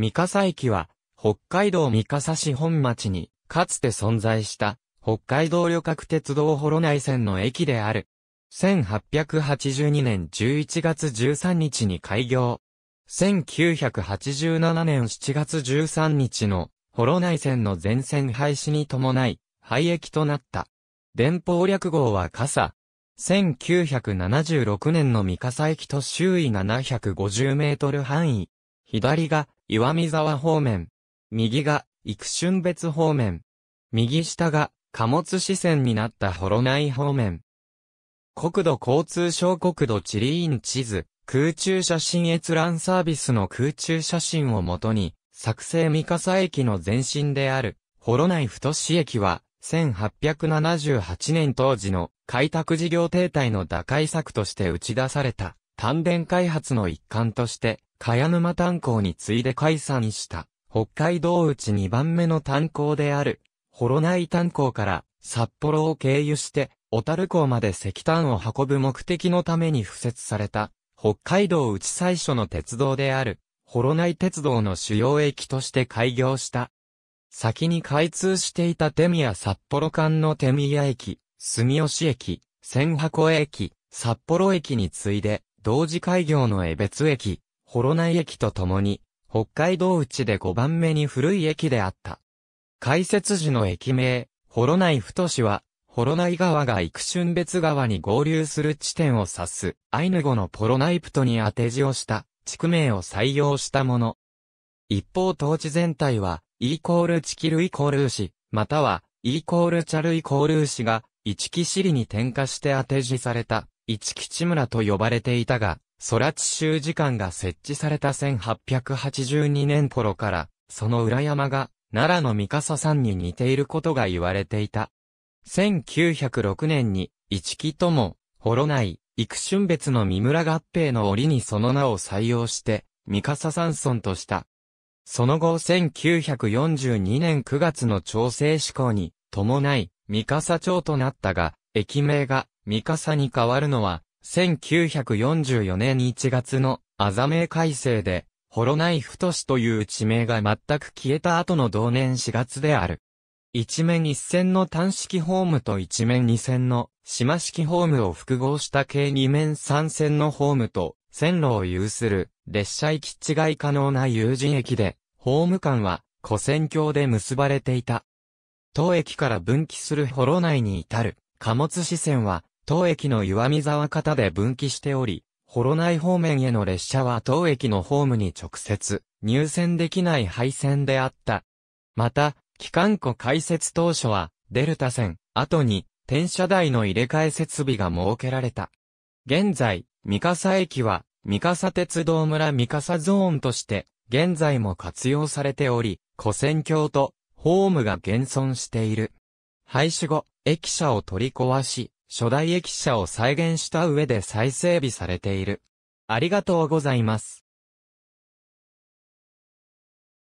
三笠駅は、北海道三笠市本町に、かつて存在した、北海道旅客鉄道幌内線の駅である。1882年11月13日に開業。1987年7月13日の、幌内線の全線廃止に伴い、廃駅となった。電報略号は傘。1976年の三笠駅と周囲750メートル範囲。左が岩見沢方面。右が、育春別方面。右下が、貨物支線になった幌内方面。国土交通省国土地理院地図、空中写真閲覧サービスの空中写真をもとに、作成三笠駅の前身である、幌内太市駅は、1878年当時の開拓事業停滞の打開策として打ち出された、丹田開発の一環として、茅沼炭鉱に次いで解散した、北海道内2番目の炭鉱である、幌内炭鉱から札幌を経由して、小樽港まで石炭を運ぶ目的のために敷設された、北海道内最初の鉄道である、幌内鉄道の主要駅として開業した。先に開通していた手宮札幌間の手宮駅、住吉駅、千箱駅、札幌駅に次いで、同時開業の江別駅、ナイ駅とともに、北海道内で5番目に古い駅であった。開設時の駅名、幌内太市は、ナイ川が幾春別川に合流する地点を指す、アイヌ語のポロナイプトに当て字をした、地区名を採用したもの。一方当地全体は、イーコール地キルイコールまたは、イーコールチャルイコールが、一木シリに転化して当て字された、一チ村と呼ばれていたが、ソラ地州時間が設置された1882年頃から、その裏山が、奈良の三笠山に似ていることが言われていた。1906年に、一木とも、幌内、幾春別の三村合併の折にその名を採用して、三笠山村とした。その後1942年9月の調整施行に、伴い、三笠町となったが、駅名が三笠に変わるのは、1944年1月のアザ名改正で、ホロナイフ都市という地名が全く消えた後の同年4月である。一面一線の単式ホームと一面二線の島式ホームを複合した計二面三線のホームと線路を有する列車行き違い可能な有人駅で、ホーム間は古線橋で結ばれていた。当駅から分岐するホロ内に至る貨物支線は当駅の岩見沢方で分岐しており、幌内方面への列車は当駅のホームに直接入線できない廃線であった。また、機関庫開設当初は、デルタ線、後に、転車台の入れ替え設備が設けられた。現在、三笠駅は、三笠鉄道村三笠ゾーンとして、現在も活用されており、古戦橋と、ホームが現存している。廃止後、駅舎を取り壊し、初代駅舎を再現した上で再整備されている。ありがとうございます。